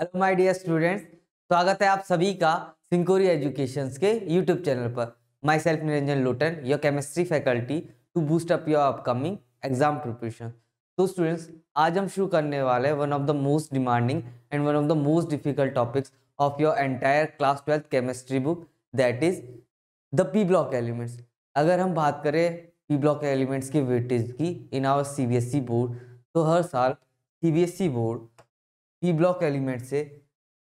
Hello my dear students स्वागत है आप सभी का सिंकोरी एजुकेशन के यूट्यूब चैनल पर myself Niranjan Lotan your chemistry faculty to boost up your upcoming exam preparation तो स्टूडेंट्स आज हम शुरू करने वाले one of the most demanding and one of the most difficult topics of your entire class twelfth chemistry book that is the P block elements अगर हम बात करें पी ब्लॉक एलिमेंट्स की वेटेज की इन आवर सी बोर्ड तो हर साल C board E block element से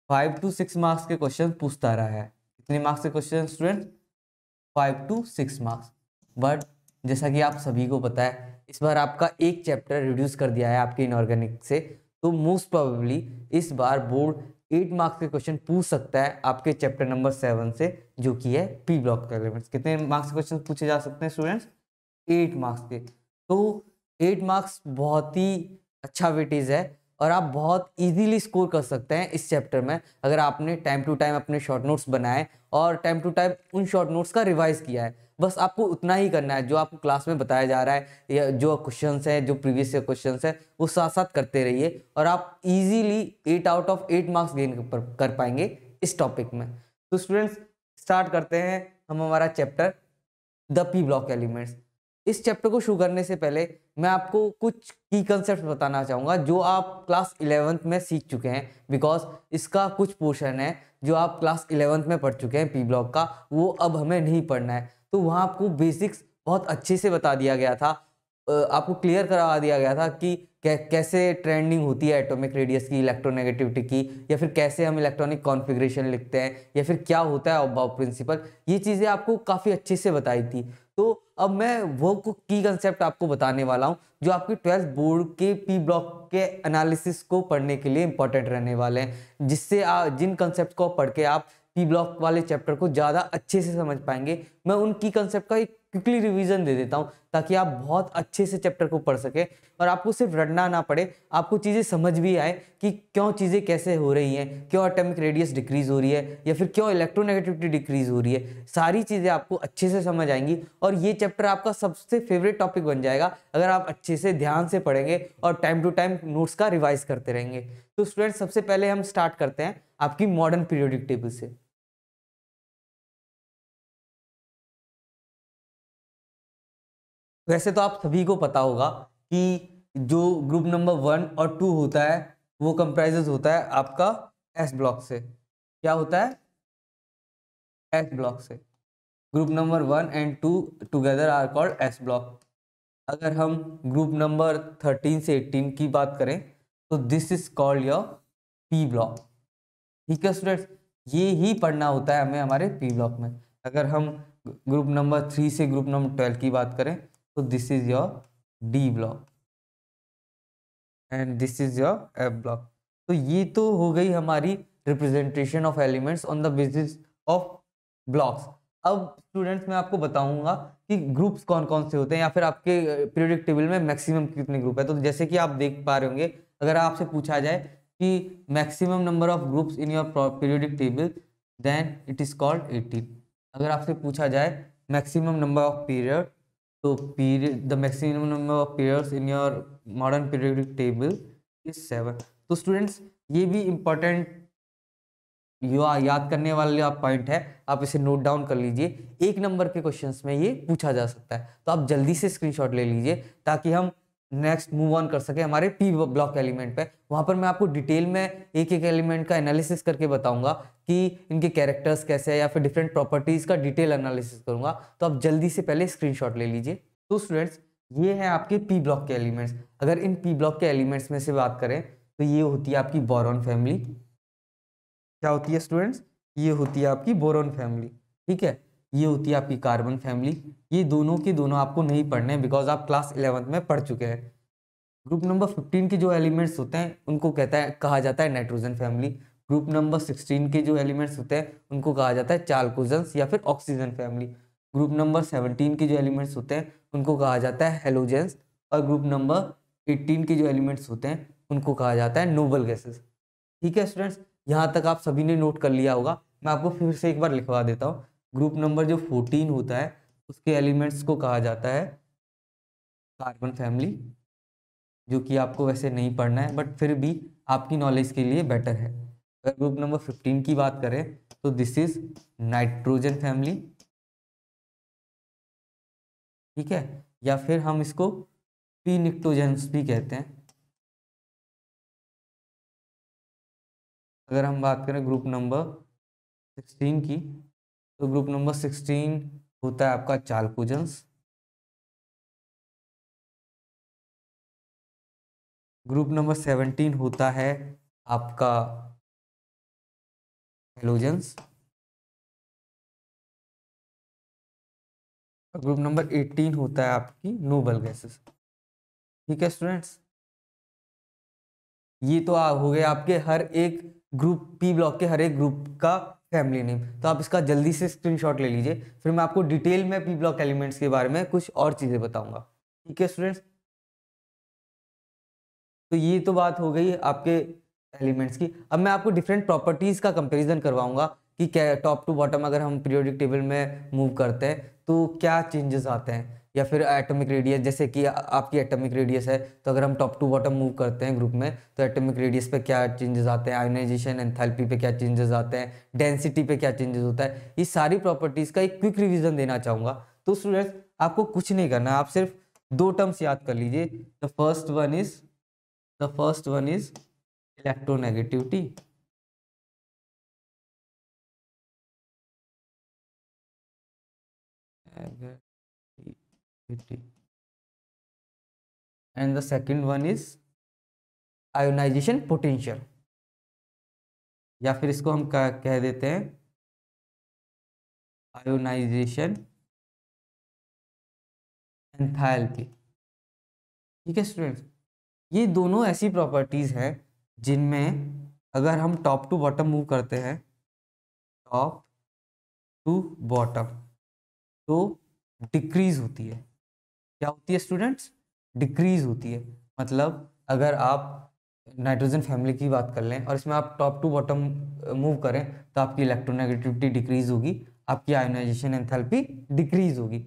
फाइव टू सिक्स मार्क्स के क्वेश्चन पूछता रहा है कितने मार्क्स के question student five to six marks but जैसा कि आप सभी को पता है इस बार आपका एक चैप्टर रिड्यूस कर दिया है आपके इनऑर्गेनिक से तो मोस्ट प्रोबेबली इस बार बोर्ड एट मार्क्स के क्वेश्चन पूछ सकता है आपके चैप्टर नंबर सेवन से जो कि है पी ब्लॉक का एलिमेंट्स कितने मार्क्स के क्वेश्चन पूछे जा सकते हैं स्टूडेंट्स एट मार्क्स के तो एट मार्क्स बहुत ही अच्छा वेटेज है और आप बहुत इजीली स्कोर कर सकते हैं इस चैप्टर में अगर आपने टाइम टू टाइम अपने शॉर्ट नोट्स बनाए और टाइम टू टाइम उन शॉर्ट नोट्स का रिवाइज किया है बस आपको उतना ही करना है जो आपको क्लास में बताया जा रहा है या जो क्वेश्चन हैं जो प्रीवियस ईयर क्वेश्चन हैं वो साथ साथ करते रहिए और आप easily eight out of eight marks gain कर पाएंगे इस टॉपिक में तो स्टूडेंट्स स्टार्ट करते हैं हम हमारा chapter the P block elements इस चैप्टर को शुरू करने से पहले मैं आपको कुछ की कंसेप्ट बताना चाहूँगा जो आप क्लास इलेवंथ में सीख चुके हैं बिकॉज इसका कुछ पोर्शन है जो आप क्लास इलेवंथ में पढ़ चुके हैं पी ब्लॉक का वो अब हमें नहीं पढ़ना है तो वहाँ आपको बेसिक्स बहुत अच्छे से बता दिया गया था आपको क्लियर करवा दिया गया था कि कैसे ट्रेंडिंग होती है एटॉमिक रेडियस की इलेक्ट्रोनेगेटिविटी की या फिर कैसे हम इलेक्ट्रॉनिक कॉन्फ़िगरेशन लिखते हैं या फिर क्या होता है अबाउ प्रिंसिपल ये चीज़ें आपको काफ़ी अच्छे से बताई थी तो अब मैं वो की कंसेप्ट आपको बताने वाला हूँ जो आपके ट्वेल्थ बोर्ड के पी ब्लॉक के एनालिसिस को पढ़ने के लिए इंपॉर्टेंट रहने वाले हैं जिससे आ, जिन कंसेप्ट को पढ़ के आप पी ब्लॉक वाले चैप्टर को ज़्यादा अच्छे से समझ पाएंगे मैं उन की कंसेप्ट का एक क्विकली रिवीजन दे देता हूँ ताकि आप बहुत अच्छे से चैप्टर को पढ़ सके और आपको सिर्फ रटना ना पड़े आपको चीज़ें समझ भी आए कि क्यों चीज़ें कैसे हो रही हैं क्यों एटॉमिक रेडियस डिक्रीज़ हो रही है या फिर क्यों इलेक्ट्रोनेगेटिविटी डिक्रीज़ हो रही है सारी चीज़ें आपको अच्छे से समझ आएंगी और ये चैप्टर आपका सबसे फेवरेट टॉपिक बन जाएगा अगर आप अच्छे से ध्यान से पढ़ेंगे और टाइम टू टाइम नोट्स का रिवाइज करते रहेंगे तो स्टूडेंट्स सबसे पहले हम स्टार्ट करते हैं आपकी मॉडर्न पीरियोडिक टेबल से वैसे तो आप सभी को पता होगा कि जो ग्रुप नंबर वन और टू होता है वो कंप्राइज होता है आपका एस ब्लॉक से क्या होता है एस ब्लॉक से group number one and two together are called S block अगर हम ग्रुप नंबर थर्टीन से एट्टीन की बात करें तो this is called your P block ठीक है स्टूडेंट्स ये ही पढ़ना होता है हमें हमारे पी ब्लॉक में अगर हम ग्रुप नंबर थ्री से ग्रुप नंबर ट्वेल्व की बात करें so this is your d block and this is your f block तो ये तो हो गई हमारी representation of elements on the basis of blocks अब स्टूडेंट्स मैं आपको बताऊंगा कि ग्रुप्स कौन कौन से होते हैं या फिर आपके पीरियडिक टेबल में मैक्सिमम कितने ग्रुप है तो जैसे कि आप देख पा रहे होंगे अगर आपसे पूछा जाए कि maximum number of groups in your periodic table then it is called eighteen अगर आपसे पूछा जाए maximum number of period So period, the maximum number of periods in your modern periodic table is seven. तो students ये भी important या याद करने वाला पॉइंट है आप इसे नोट डाउन कर लीजिए एक नंबर के क्वेश्चंस में ये पूछा जा सकता है तो आप जल्दी से स्क्रीनशॉट ले लीजिए ताकि हम नेक्स्ट मूव ऑन कर सके हमारे पी ब्लॉक एलिमेंट पे वहाँ पर मैं आपको डिटेल में एक एक एलिमेंट का एनालिसिस करके बताऊंगा कि इनके कैरेक्टर्स कैसे हैं या फिर डिफरेंट प्रॉपर्टीज़ का डिटेल एनालिसिस करूंगा तो आप जल्दी से पहले स्क्रीनशॉट ले लीजिए तो स्टूडेंट्स ये हैं आपके पी ब्लॉक के एलिमेंट्स अगर इन पी ब्लॉक के एलिमेंट्स में से बात करें तो ये होती है आपकी बोरॉन फैमिली क्या होती है स्टूडेंट्स ये होती है आपकी बोरॉन फैमिली ठीक है ये होती है आपकी कार्बन फैमिली ये दोनों के दोनों आपको नहीं पढ़ने हैं बिकॉज आप क्लास इलेवंथ में पढ़ चुके हैं ग्रुप नंबर फिफ्टीन के जो एलिमेंट्स होते हैं उनको कहता है कहा जाता है nitrogen family group number sixteen के जो एलिमेंट्स होते हैं उनको कहा जाता है चालकोजन्स या फिर oxygen family group number seventeen के जो एलिमेंट्स होते हैं उनको कहा जाता है हेलोजेंस और ग्रुप नंबर एट्टीन के जो एलिमेंट्स होते हैं उनको कहा जाता है नोबल गैसेस ठीक है स्टूडेंट्स यहाँ तक आप सभी ने नोट कर लिया होगा मैं आपको फिर से एक बार लिखवा देता हूँ ग्रुप नंबर जो फोर्टीन होता है उसके एलिमेंट्स को कहा जाता है कार्बन फैमिली जो कि आपको वैसे नहीं पढ़ना है बट फिर भी आपकी नॉलेज के लिए बेटर है अगर ग्रुप नंबर फिफ्टीन की बात करें तो दिस इज नाइट्रोजन फैमिली ठीक है या फिर हम इसको पी निक्टोजेंस भी कहते हैं अगर हम बात करें ग्रुप नंबर सिक्सटीन की तो ग्रुप नंबर सिक्सटीन होता है आपका चालकुजंस ग्रुप नंबर सेवनटीन होता है आपका हेलोजन्स ग्रुप नंबर एटीन होता है आपकी नोबल गैसेस ठीक है स्टूडेंट्स ये तो आ, हो गए आपके हर एक ग्रुप पी ब्लॉक के हर एक ग्रुप का फैमिली नेम तो आप इसका जल्दी से स्क्रीनशॉट ले लीजिए फिर मैं आपको डिटेल में पी ब्लॉक एलिमेंट्स के बारे में कुछ और चीज़ें बताऊंगा ठीक है स्टूडेंट्स तो ये तो बात हो गई आपके एलिमेंट्स की अब मैं आपको डिफरेंट प्रॉपर्टीज़ का कंपेरिजन करवाऊंगा कि क्या टॉप टू बॉटम अगर हम पीरियोडिक टेबल में मूव करते हैं तो क्या चेंजेस आते हैं या फिर एटॉमिक रेडियस जैसे कि आपकी एटॉमिक रेडियस है तो अगर हम टॉप टू बॉटम मूव करते हैं ग्रुप में तो एटॉमिक रेडियस पे क्या चेंजेस आते हैं आयोनाइजेशन एंथैल्पी पे क्या चेंजेस आते हैं डेंसिटी पे क्या चेंजेस होता है ये सारी प्रॉपर्टीज़ का एक क्विक रिविजन देना चाहूँगा तो स्टूडेंट्स आपको कुछ नहीं करना आप सिर्फ दो टर्म्स याद कर लीजिए the first one is the first one is electronegativity three and the second one is ionization potential या फिर इसको हम कह, कह देते हैं आयोनाइजेशन एंथैल्पी ठीक है स्टूडेंट्स ये दोनों ऐसी प्रॉपर्टीज़ हैं जिनमें अगर हम टॉप टू बॉटम मूव करते हैं टॉप टू बॉटम तो डिक्रीज होती है क्या होती है स्टूडेंट्स डिक्रीज होती है मतलब अगर आप नाइट्रोजन फैमिली की बात कर लें और इसमें आप टॉप टू बॉटम मूव करें तो आपकी इलेक्ट्रोनेगेटिविटी डिक्रीज होगी आपकी आयोनाइजेशन एंथैल्पी डिक्रीज होगी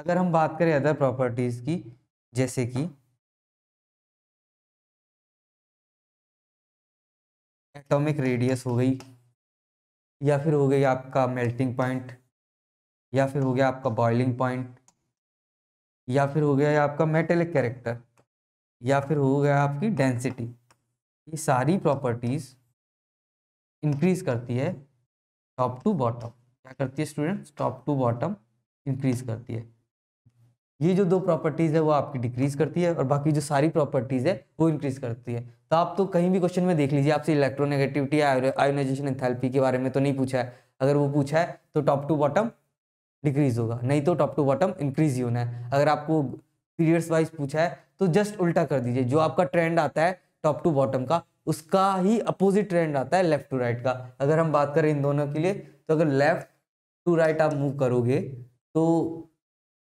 अगर हम बात करें अदर प्रॉपर्टीज़ की जैसे कि एटॉमिक रेडियस हो गई या फिर हो गई आपका मेल्टिंग पॉइंट या फिर हो गया आपका बॉइलिंग पॉइंट या फिर हो गया आपका मेटेलिक कैरेक्टर या फिर हो गया आपकी डेंसिटी ये सारी प्रॉपर्टीज़ इंक्रीज़ करती है टॉप टू बॉटम क्या करती है students top to bottom increase करती है ये जो दो प्रॉपर्टीज़ है वो आपकी डिक्रीज़ करती है और बाकी जो सारी प्रॉपर्टीज़ है वो इंक्रीज़ करती है तो आप तो कहीं भी क्वेश्चन में देख लीजिए आपसे इलेक्ट्रोनेगेटिविटी आयोनाइजेशन एंथैल्पी के बारे में तो नहीं पूछा है अगर वो पूछा है तो टॉप टू बॉटम डिक्रीज होगा नहीं तो टॉप टू बॉटम इंक्रीज ही होना है अगर आपको पीरियड्स वाइज पूछा है तो जस्ट उल्टा कर दीजिए जो आपका ट्रेंड आता है टॉप टू बॉटम का उसका ही अपोजिट ट्रेंड आता है लेफ्ट टू राइट का अगर हम बात करें इन दोनों के लिए तो अगर लेफ्ट टू राइट आप मूव करोगे तो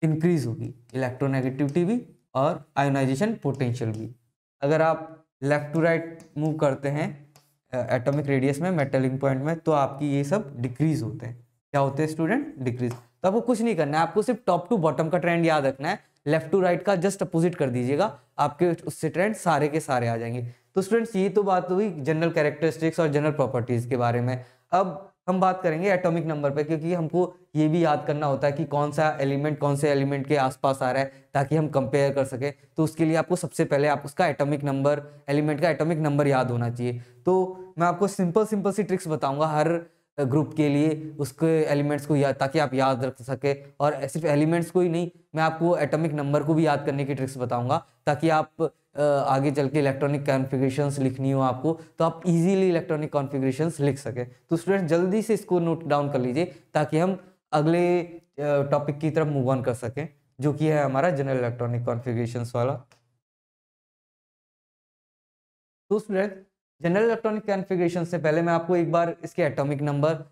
इंक्रीज होगी इलेक्ट्रोनेगेटिविटी भी और आयोनाइजेशन पोटेंशियल भी अगर आप लेफ्ट टू राइट मूव करते हैं एटॉमिक रेडियस में मेटलिंग पॉइंट में तो आपकी ये सब डिक्रीज होते हैं क्या होते हैं स्टूडेंट डिक्रीज तो आपको कुछ नहीं करना है आपको सिर्फ टॉप टू बॉटम का ट्रेंड याद रखना है लेफ्ट टू राइट का जस्ट अपोजिट कर दीजिएगा आपके उससे ट्रेंड सारे के सारे आ जाएंगे तो स्टूडेंट्स ये तो बात हुई जनरल कैरेक्टरिस्टिक्स और जनरल प्रॉपर्टीज के बारे में अब हम बात करेंगे एटॉमिक नंबर पर क्योंकि हमको ये भी याद करना होता है कि कौन सा एलिमेंट कौन से एलिमेंट के आसपास आ रहा है ताकि हम कंपेयर कर सकें तो उसके लिए आपको सबसे पहले आप उसका एटॉमिक नंबर एलिमेंट का एटॉमिक नंबर याद होना चाहिए तो मैं आपको सिंपल सिंपल सी ट्रिक्स बताऊंगा हर ग्रुप के लिए उसके एलिमेंट्स को याद ताकि आप याद रख सके और सिर्फ एलिमेंट्स को ही नहीं मैं आपको एटॉमिक नंबर को भी याद करने की ट्रिक्स बताऊंगा ताकि आप आगे चल के इलेक्ट्रॉनिक कॉन्फिगरेशन लिखनी हो आपको तो आप इजीली इलेक्ट्रॉनिक कॉन्फिगरेशन लिख सकें तो स्टूडेंट जल्दी से इसको नोट डाउन कर लीजिए ताकि हम अगले टॉपिक की तरफ मूव ऑन कर सकें जो कि है हमारा जनरल इलेक्ट्रॉनिक कॉन्फिग्रेशन वाला तो स्टूडेंट जनरल इलेक्ट्रॉनिक कॉन्फ़िगरेशन से पहले मैं आपको एक बार इसके एटॉमिक नंबर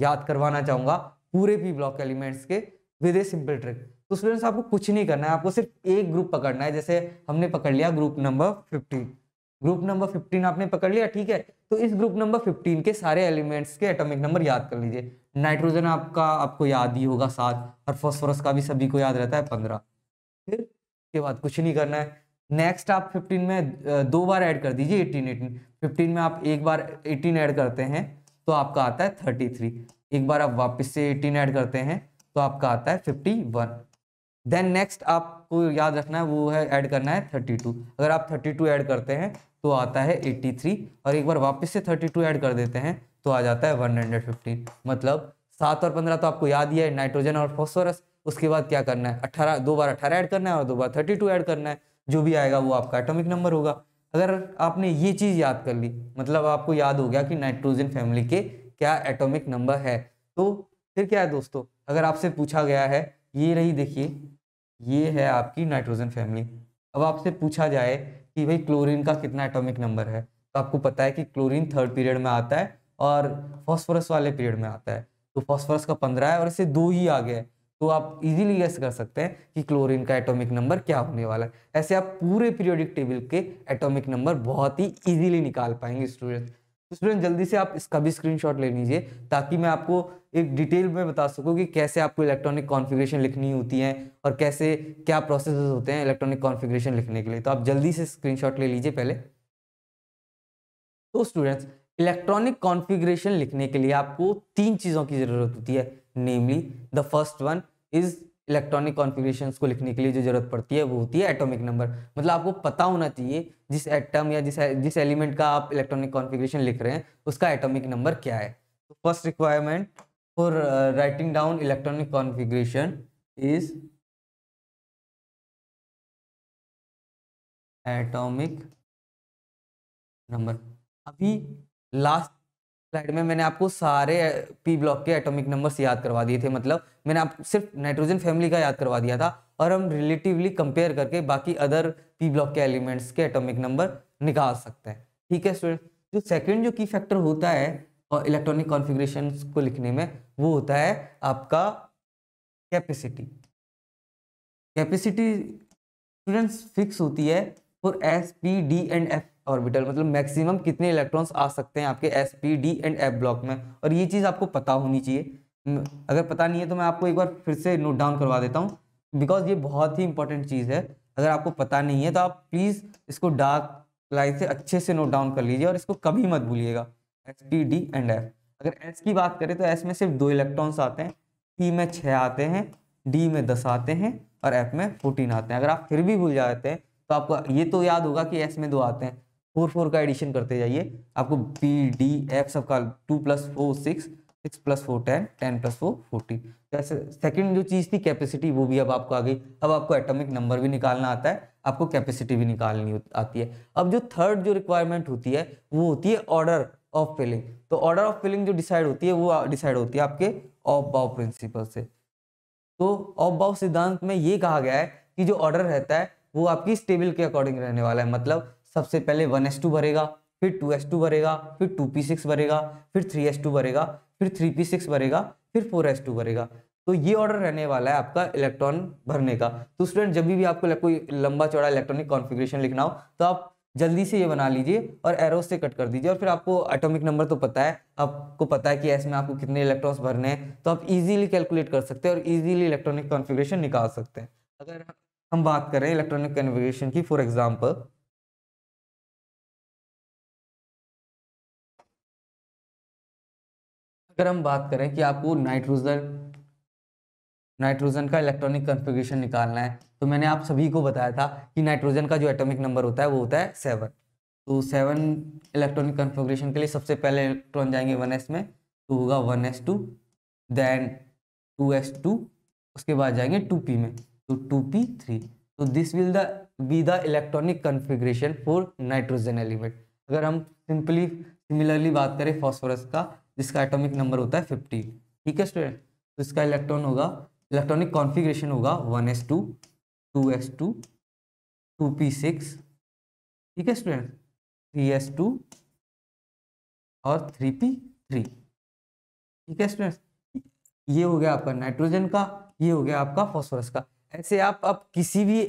याद करवाना चाहूँगा पूरे पी ब्लॉक एलिमेंट्स के विद ए सिंपल ट्रिक तो स्टूडेंट्स आपको कुछ नहीं करना है आपको सिर्फ एक ग्रुप पकड़ना है जैसे हमने पकड़ लिया group number fifteen group number fifteen आपने पकड़ लिया ठीक है तो इस ग्रुप नंबर फिफ्टीन के सारे एलिमेंट्स के एटॉमिक नंबर याद कर लीजिए नाइट्रोजन आपका आपको याद ही होगा सात और फॉस्फोरस का भी सभी को याद रहता है पंद्रह फिर उसके बाद कुछ नहीं करना है नेक्स्ट आप 15 में दो बार ऐड कर दीजिए 18 18 फिफ्टीन में आप एक बार 18 ऐड करते हैं तो आपका आता है 33 एक बार आप वापस से 18 ऐड करते हैं तो आपका आता है 51 देन नेक्स्ट आपको याद रखना है वो है ऐड करना है 32 अगर आप 32 ऐड करते हैं तो आता है 83 और एक बार वापस से 32 ऐड कर देते हैं तो आ जाता है 115 मतलब सात और पंद्रह तो आपको याद ही है नाइट्रोजन और फॉस्फोरस उसके बाद क्या करना है अट्ठारह दो बार अट्ठारह ऐड करना है और दो बार थर्टी टू ऐड करना है जो भी आएगा वो आपका एटॉमिक नंबर होगा अगर आपने ये चीज़ याद कर ली मतलब आपको याद हो गया कि नाइट्रोजन फैमिली के क्या एटॉमिक नंबर है तो फिर क्या है दोस्तों अगर आपसे पूछा गया है ये रही देखिए ये है आपकी नाइट्रोजन फैमिली अब आपसे पूछा जाए कि भाई क्लोरीन का कितना एटॉमिक नंबर है तो आपको पता है कि क्लोरीन थर्ड पीरियड में आता है और फॉस्फोरस वाले पीरियड में आता है तो फॉस्फोरस का पंद्रह है और इससे दो ही आ गया है तो आप इजीली गेस कर सकते हैं कि क्लोरीन का एटॉमिक नंबर क्या होने वाला है ऐसे आप पूरे पीरियोडिक टेबल के एटॉमिक नंबर बहुत ही इजीली निकाल पाएंगे स्टूडेंट स्टूडेंट तो जल्दी से आप इसका भी स्क्रीनशॉट ले लीजिए ताकि मैं आपको एक डिटेल में बता सकूं कि कैसे आपको इलेक्ट्रॉनिक कॉन्फ़िगरेशन लिखनी होती है और कैसे क्या प्रोसेस होते हैं इलेक्ट्रॉनिक कॉन्फ़िगरेशन लिखने के लिए तो आप जल्दी से स्क्रीन ले लीजिए पहले तो स्टूडेंट्स इलेक्ट्रॉनिक कॉन्फिग्रेशन लिखने के लिए आपको तीन चीज़ों की ज़रूरत होती है नेमली द फर्स्ट वन इस इलेक्ट्रॉनिक कॉन्फ़िगरेशन को लिखने के लिए जो जरूरत पड़ती है वो होती है एटॉमिक नंबर मतलब आपको पता होना चाहिए जिस एटम या जिस जिस एलिमेंट का आप इलेक्ट्रॉनिक कॉन्फ़िगरेशन लिख रहे हैं उसका एटॉमिक नंबर क्या है तो first requirement for writing down electronic configuration is atomic number अभी लास्ट स्लाइड में मैंने आपको सारे पी ब्लॉक के एटॉमिक नंबर्स याद करवा दिए थे मतलब मैंने आप सिर्फ नाइट्रोजन फैमिली का याद करवा दिया था और हम रिलेटिवली कंपेयर करके बाकी अदर पी ब्लॉक के एलिमेंट्स के एटॉमिक नंबर निकाल सकते हैं ठीक है स्टूडेंट जो सेकेंड जो की फैक्टर होता है और इलेक्ट्रॉनिक कॉन्फिग्रेशन को लिखने में वो होता है आपका कैपेसिटी कैपेसिटी स्टूडेंट्स फिक्स होती है for s p d and f orbital मतलब मैक्सिमम कितने इलेक्ट्रॉन्स आ सकते हैं आपके s p d and f block में और ये चीज़ आपको पता होनी चाहिए अगर पता नहीं है तो मैं आपको एक बार फिर से नोट डाउन करवा देता हूँ बिकॉज ये बहुत ही इंपॉर्टेंट चीज़ है अगर आपको पता नहीं है तो आप प्लीज़ इसको डार्क लाइट से अच्छे से नोट डाउन कर लीजिए और इसको कभी मत भूलिएगा s p d and f अगर एस की बात करें तो एस में सिर्फ दो इलेक्ट्रॉन्स आते हैं पी में छः आते हैं डी में दस आते हैं और एफ में फोर्टीन आते हैं अगर आप फिर भी भूल जाते हैं तो आपको ये तो याद होगा कि एस में दो आते हैं फोर फोर का एडिशन करते जाइए आपको बी डी एफ सबका two plus four six six plus four ten ten plus four fourteen जैसे सेकेंड जो चीज़ थी कैपेसिटी वो भी अब आपको आ गई अब आपको एटॉमिक नंबर भी निकालना आता है आपको कैपेसिटी भी निकालनी आती है अब जो थर्ड जो रिक्वायरमेंट होती है वो होती है ऑर्डर ऑफ फिलिंग तो ऑर्डर ऑफ फिलिंग जो डिसाइड होती है वो डिसाइड होती है आपके ऑफ बाव प्रिंसिपल से तो ऑफ बाव सिद्धांत में ये कहा गया है कि जो ऑर्डर रहता है वो आपकी स्टेबल के अकॉर्डिंग रहने वाला है मतलब सबसे पहले वन एस टू भरेगा फिर टू एस टू भरेगा फिर टू पी सिक्स भरेगा फिर थ्री एस टू भरेगा फिर थ्री पी सिक्स भरेगा फिर फोर एस टू भरेगा तो ये ऑर्डर रहने वाला है आपका इलेक्ट्रॉन भरने का तो स्टूडेंट जब भी आपको कोई लंबा चौड़ा इलेक्ट्रॉनिक कॉन्फिग्रेशन लिखना हो तो आप जल्दी से ये बना लीजिए और एरो से कट कर दीजिए और फिर आपको एटॉमिक नंबर तो पता है आपको पता है कि एस में आपको कितने इलेक्ट्रॉन्स भरने हैं तो आप इजीली कैलकुलेट कर सकते हैं और इजीली इलेक्ट्रॉनिक कॉन्फ़िगरेशन निकाल सकते हैं अगर हम बात करें इलेक्ट्रॉनिक कन्फिग्रेशन की फॉर एग्जाम्पल फिर हम बात करें कि आपको नाइट्रोजन नाइट्रोजन का इलेक्ट्रॉनिक कन्फिग्रेशन निकालना है तो मैंने आप सभी को बताया था कि नाइट्रोजन का जो एटॉमिक नंबर होता है वो होता है सेवन तो सेवन इलेक्ट्रॉनिक कन्फिग्रेशन के लिए सबसे पहले इलेक्ट्रॉन जाएंगे वन एस में तो होगा one s two then two s two उसके बाद जाएंगे टू पी में तो टू पी थ्री तो this will the be the electronic configuration for nitrogen element अगर हम सिंपली सिमिलरली बात करें फॉस्फोरस का जिसका एटॉमिक नंबर होता है फिफ्टीन ठीक है स्टूडेंट तो इसका इलेक्ट्रॉन होगा इलेक्ट्रॉनिक कॉन्फिग्रेशन होगा one s two two s two two p six ठीक है स्टूडेंट थ्री एस टू और थ्री पी थ्री ठीक है स्टूडेंट ये हो गया आपका नाइट्रोजन का ये हो गया आपका फॉस्फोरस का ऐसे आप अब किसी भी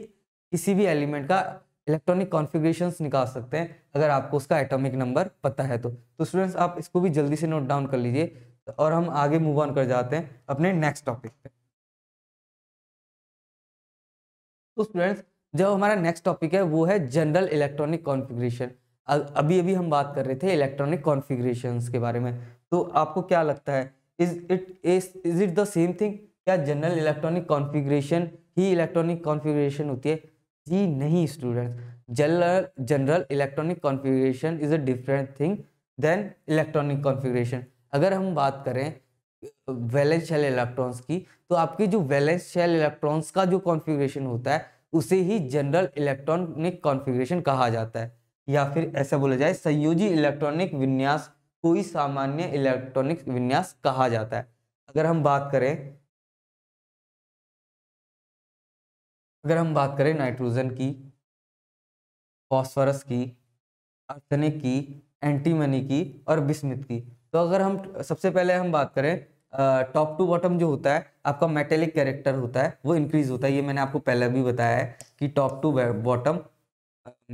किसी भी एलिमेंट का इलेक्ट्रॉनिक कॉन्फ़िगरेशन निकाल सकते हैं अगर आपको उसका एटॉमिक नंबर पता है तो तो स्टूडेंट्स आप इसको भी जल्दी से नोट डाउन कर लीजिए और हम आगे मूव ऑन कर जाते हैं अपने नेक्स्ट टॉपिक पे तो स्टूडेंट्स जो हमारा नेक्स्ट टॉपिक है वो है जनरल इलेक्ट्रॉनिक कॉन्फिग्रेशन अभी अभी हम बात कर रहे थे इलेक्ट्रॉनिक कॉन्फिग्रेशन के बारे में तो आपको क्या लगता है is it is it the same thing क्या जनरल इलेक्ट्रॉनिक कॉन्फिग्रेशन ही इलेक्ट्रॉनिक कॉन्फिग्रेशन होती है जी नहीं student general general electronic configuration is a different thing than electronic configuration अगर हम बात करें वैलेंस शेल इलेक्ट्रॉन्स की तो आपके जो वैलेंस शेल इलेक्ट्रॉन्स का जो कॉन्फ़िगरेशन होता है उसे ही जनरल इलेक्ट्रॉनिक कॉन्फ़िगरेशन कहा जाता है या फिर ऐसा बोला जाए संयोजी इलेक्ट्रॉनिक विन्यास को ही सामान्य इलेक्ट्रॉनिक विन्यास कहा जाता है अगर हम बात करें अगर हम बात करें नाइट्रोजन की फॉस्फोरस की आर्सेनिक की एंटीमनी की और बिस्मिथ की तो अगर हम सबसे पहले हम बात करें टॉप टू बॉटम जो होता है आपका मेटेलिक कैरेक्टर होता है वो इंक्रीज होता है ये मैंने आपको पहले भी बताया है कि top to bottom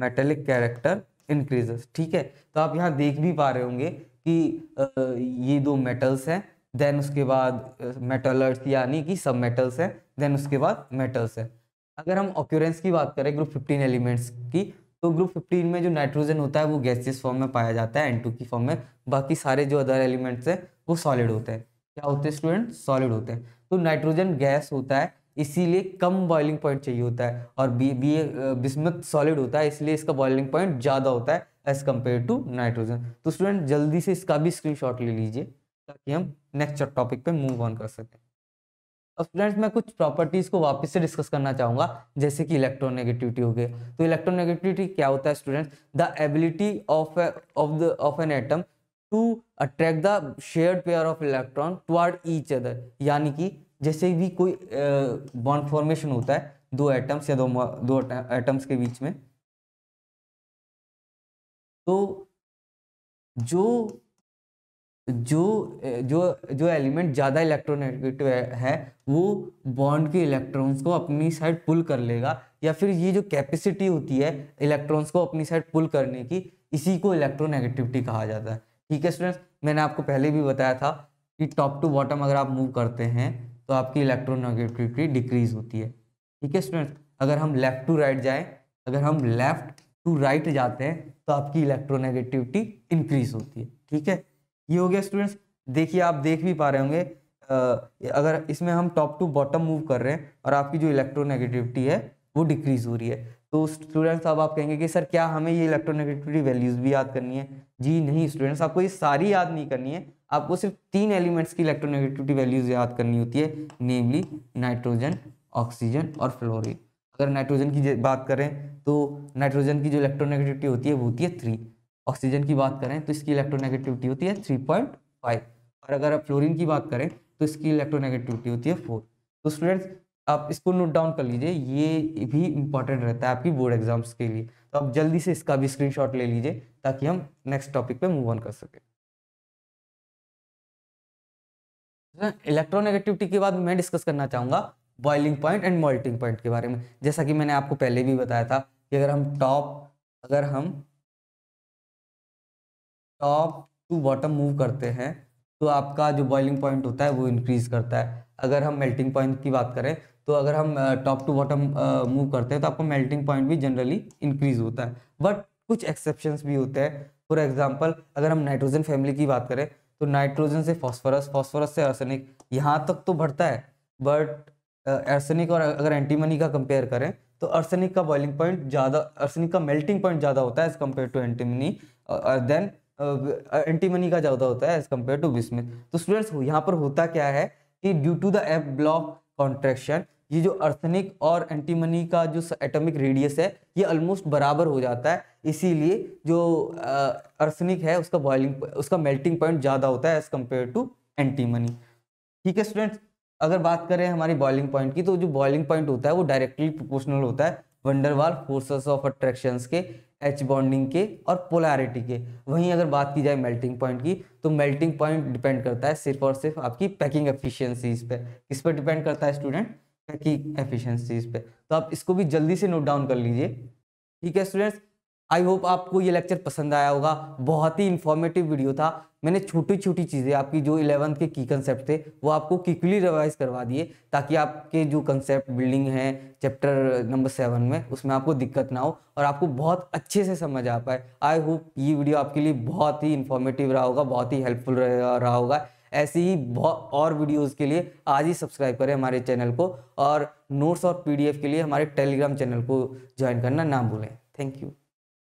metallic character increases ठीक है तो आप यहाँ देख भी पा रहे होंगे कि ये दो मेटल्स हैं देन उसके बाद मेटलर्स यानी कि सब मेटल्स हैं देन उसके बाद मेटल्स हैं अगर हम ऑक्यूरेंस की बात करें ग्रुप फिफ्टीन एलिमेंट्स की तो ग्रुप फिफ्टीन में जो नाइट्रोजन होता है वो गैसियस फॉर्म में पाया जाता है एन की फॉर्म में बाकी सारे जो अदर एलिमेंट्स हैं वो सॉलिड होते हैं क्या होते हैं स्टूडेंट सॉलिड होते हैं तो नाइट्रोजन गैस होता है इसीलिए कम बॉइलिंग पॉइंट चाहिए होता है और बी बी बिस्मत सॉलिड होता है इसलिए इसका बॉइलिंग पॉइंट ज़्यादा होता है एज कम्पेयर टू नाइट्रोजन तो स्टूडेंट जल्दी से इसका भी स्क्रीनशॉट ले लीजिए ताकि हम नेक्स्ट टॉपिक पे मूव ऑन कर सकें अब फ्रेंड्स मैं कुछ प्रॉपर्टीज़ को वापस से डिस्कस करना चाहूँगा जैसे कि इलेक्ट्रोनेगेटिविटी हो गई तो इलेक्ट्रोनेगेटिविटी क्या होता है students the ability of of the of an atom to attract the share pair of electron toward each other यानी कि जैसे भी कोई बॉन्ड uh, फॉर्मेशन होता है दो एटम्स या दो दो एटम्स के बीच में तो जो जो जो जो एलिमेंट ज़्यादा इलेक्ट्रोनेगेटिव है वो बॉन्ड के इलेक्ट्रॉन्स को अपनी साइड पुल कर लेगा या फिर ये जो कैपेसिटी होती है इलेक्ट्रॉन्स को अपनी साइड पुल करने की इसी को इलेक्ट्रोनेगेटिविटी कहा जाता है ठीक है स्टूडेंट्स मैंने आपको पहले भी बताया था कि टॉप टू बॉटम अगर आप मूव करते हैं तो आपकी इलेक्ट्रोनेगेटिविटी डिक्रीज होती है ठीक है स्टूडेंट्स अगर हम लेफ़्ट टू राइट जाएँ अगर हम लेफ़्ट टू राइट जाते हैं तो आपकी इलेक्ट्रोनेगेटिविटी इंक्रीज होती है ठीक है ये हो गया स्टूडेंट्स देखिए आप देख भी पा रहे होंगे अगर इसमें हम टॉप टू बॉटम मूव कर रहे हैं और आपकी जो इलेक्ट्रोनेगेटिविटी है वो डिक्रीज हो रही है तो स्टूडेंट्स अब आप कहेंगे कि सर क्या हमें ये इलेक्ट्रोनेगेटिविटी वैल्यूज भी याद करनी है जी नहीं स्टूडेंट्स आपको ये सारी याद नहीं करनी है आपको सिर्फ तीन एलिमेंट्स की इलेक्ट्रोनेगेटिविटी वैल्यूज याद करनी होती है नेमली नाइट्रोजन ऑक्सीजन और फ्लोरिन अगर नाइट्रोजन की बात करें तो नाइट्रोजन की जो इलेक्ट्रोनेगेटिविटी होती है वो होती है थ्री ऑक्सीजन की बात करें तो इसकी इलेक्ट्रोनेगेटिविटी होती है थ्री पॉइंट फाइव और अगर आप फ्लोरिन की बात करें तो इसकी इलेक्ट्रोनेगेटिविटी होती है फोर तो स्टूडेंट्स आप इसको नोट डाउन कर लीजिए ये भी इंपॉर्टेंट रहता है आपकी बोर्ड एग्जाम्स के लिए तो आप जल्दी से इसका भी स्क्रीन ले लीजिए ताकि हम नेक्स्ट टॉपिक पर मूव ऑन कर सकें इलेक्ट्रोनेगेटिविटी के बाद मैं डिस्कस करना चाहूँगा boiling point and melting point के बारे में जैसा कि मैंने आपको पहले भी बताया था कि अगर हम टॉप अगर हम टॉप टू बॉटम मूव करते हैं तो आपका जो बॉइलिंग पॉइंट होता है वो इंक्रीज करता है अगर हम मेल्टिंग पॉइंट की बात करें तो अगर हम टॉप टू बॉटम मूव करते हैं तो आपका मेल्टिंग पॉइंट भी जनरली इंक्रीज होता है बट कुछ एक्सेप्शन भी होते हैं फॉर एग्जाम्पल अगर हम नाइट्रोजन फैमिली की बात करें तो नाइट्रोजन से फॉस्फोरस फॉस्फोरस से आर्सेनिक यहाँ तक तो बढ़ता है बट आर्सेनिक और अगर एंटीमनी का कंपेयर करें तो आर्सेनिक का बॉइलिंग पॉइंट ज़्यादा आर्सेनिक का मेल्टिंग पॉइंट ज़्यादा होता है as compare to antimony then antimony का ज्यादा होता है एज कम्पेयर टू बिस्मिथ तो स्टूडेंट्स यहाँ पर होता क्या है कि due to the f block contraction ये जो अर्थनिक और एंटीमनी का जो एटॉमिक रेडियस है ये ऑलमोस्ट बराबर हो जाता है इसीलिए जो अर्थनिक है उसका बॉइलिंग उसका मेल्टिंग पॉइंट ज़्यादा होता है एज़ कम्पेयर टू एंटीमनी ठीक है स्टूडेंट्स अगर बात करें हमारी बॉइलिंग पॉइंट की तो जो बॉइलिंग पॉइंट होता है वो डायरेक्टली प्रोपोर्शनल होता है वंडरवाल फोर्सेस ऑफ अट्रैक्शंस के एच बॉन्डिंग के और पोलैरिटी के वहीं अगर बात की जाए मेल्टिंग पॉइंट की तो मेल्टिंग पॉइंट डिपेंड करता है सिर्फ और सिर्फ आपकी पैकिंग एफिशिएंसीज पे किस पर डिपेंड करता है स्टूडेंट पैकिंग एफिशिएंसीज पे तो आप इसको भी जल्दी से नोट डाउन कर लीजिए ठीक है स्टूडेंट्स आई होप आपको ये लेक्चर पसंद आया होगा बहुत ही इन्फॉर्मेटिव वीडियो था मैंने छोटी छोटी चीज़ें आपकी जो इलेवंथ के की कंसेप्ट थे वो आपको क्विकली रिवाइज करवा दिए ताकि आपके जो कंसेप्ट बिल्डिंग है चैप्टर नंबर सेवन में उसमें आपको दिक्कत ना हो और आपको बहुत अच्छे से समझ आ पाए आई होप ये वीडियो आपके लिए बहुत ही इन्फॉर्मेटिव रहा होगा बहुत ही हेल्पफुल रहा होगा ऐसी ही बहुत और वीडियोज़ के लिए आज ही सब्सक्राइब करें हमारे चैनल को और नोट्स और पी के लिए हमारे टेलीग्राम चैनल को ज्वाइन करना ना भूलें थैंक यू